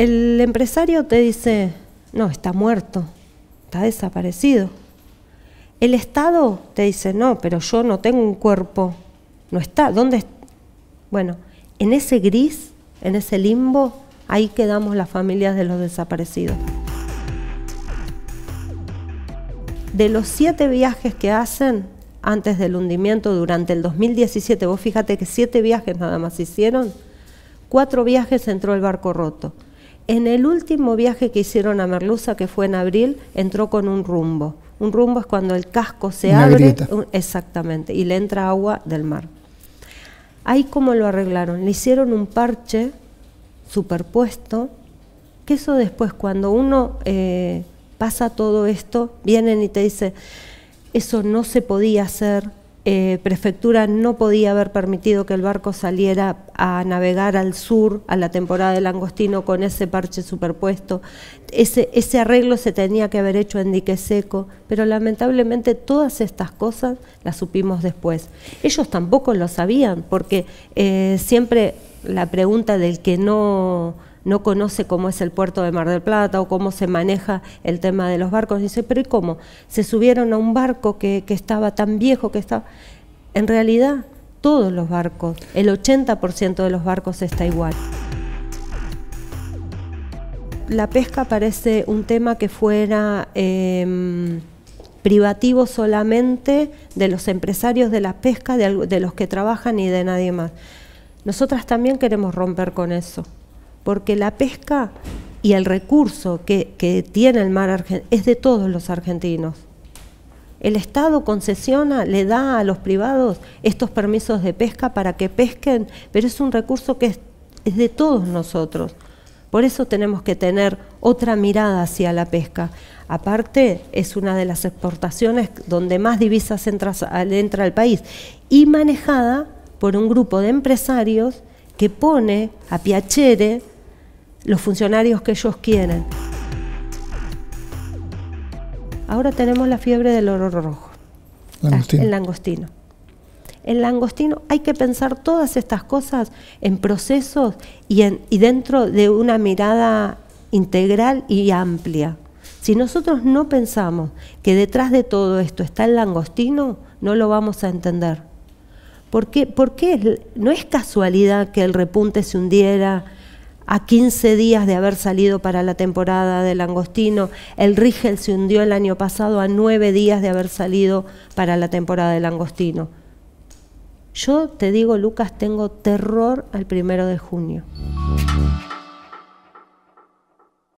el empresario te dice, no, está muerto, está desaparecido. El Estado te dice, no, pero yo no tengo un cuerpo, no está, ¿dónde Bueno, en ese gris, en ese limbo, ahí quedamos las familias de los desaparecidos. De los siete viajes que hacen antes del hundimiento durante el 2017, vos fíjate que siete viajes nada más hicieron, cuatro viajes entró el barco roto. En el último viaje que hicieron a Merluza, que fue en abril, entró con un rumbo. Un rumbo es cuando el casco se abre, exactamente, y le entra agua del mar. Ahí cómo lo arreglaron, le hicieron un parche superpuesto, que eso después cuando uno eh, pasa todo esto, vienen y te dicen, eso no se podía hacer, eh, prefectura no podía haber permitido que el barco saliera a navegar al sur a la temporada del langostino con ese parche superpuesto. Ese, ese arreglo se tenía que haber hecho en dique seco, pero lamentablemente todas estas cosas las supimos después. Ellos tampoco lo sabían, porque eh, siempre la pregunta del que no no conoce cómo es el puerto de Mar del Plata o cómo se maneja el tema de los barcos. Dice, pero ¿y cómo? Se subieron a un barco que, estaba tan viejo que estaba... En realidad, todos los barcos, el 80% de los barcos está igual. La pesca parece un tema que fuera em, privativo solamente de los empresarios de la pesca, de los que trabajan y de nadie más. Nosotras también queremos romper con eso porque la pesca y el recurso que, tiene el mar es de todos los argentinos. El Estado concesiona, le da a los privados estos permisos de pesca para que pesquen, pero es un recurso que es, de todos nosotros. Por eso tenemos que tener otra mirada hacia la pesca. Aparte, es una de las exportaciones donde más divisas entra, entra al país y manejada por un grupo de empresarios que pone a Piachere los funcionarios que ellos quieren. Ahora tenemos la fiebre del oro rojo, el langostino. El langostino, hay que pensar todas estas cosas en procesos y, en, y dentro de una mirada integral y amplia. Si nosotros no pensamos que detrás de todo esto está el langostino, no lo vamos a entender. ¿Por qué? no es casualidad que el repunte se hundiera, a 15 días de haber salido para la temporada del langostino. El Rigel se hundió el año pasado a 9 días de haber salido para la temporada del langostino. Yo te digo, Lucas, tengo terror al primero de junio.